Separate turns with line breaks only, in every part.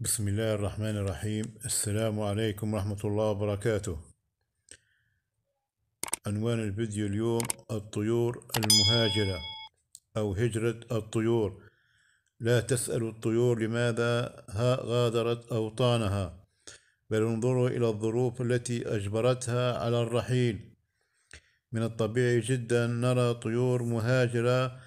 بسم الله الرحمن الرحيم السلام عليكم ورحمة الله وبركاته عنوان الفيديو اليوم الطيور المهاجرة أو هجرة الطيور لا تسأل الطيور لماذا ها غادرت أوطانها بل انظروا إلى الظروف التي أجبرتها على الرحيل من الطبيعي جدا نرى طيور مهاجرة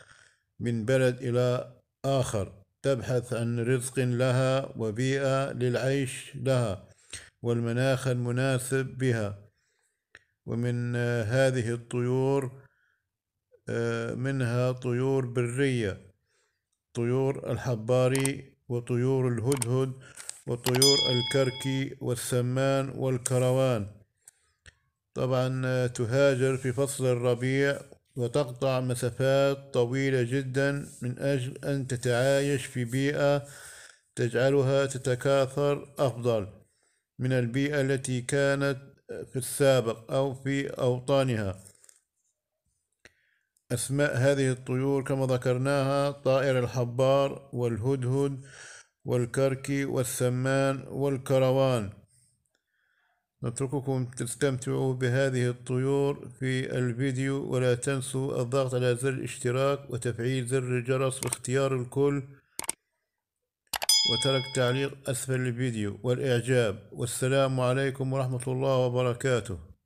من بلد إلى آخر تبحث عن رزق لها وبيئة للعيش لها والمناخ المناسب بها ومن آه، هذه الطيور آه، منها طيور برية طيور الحباري وطيور الهدهد وطيور الكركي والسمان والكروان طبعا آه، تهاجر في فصل الربيع وتقطع مسافات طويلة جدا من أجل أن تتعايش في بيئة تجعلها تتكاثر أفضل من البيئة التي كانت في السابق أو في أوطانها أسماء هذه الطيور كما ذكرناها طائر الحبار والهدهد والكركي والسمان والكروان نترككم تستمتعوا بهذه الطيور في الفيديو ولا تنسوا الضغط على زر الاشتراك وتفعيل زر الجرس واختيار الكل وترك تعليق أسفل الفيديو والإعجاب والسلام عليكم ورحمة الله وبركاته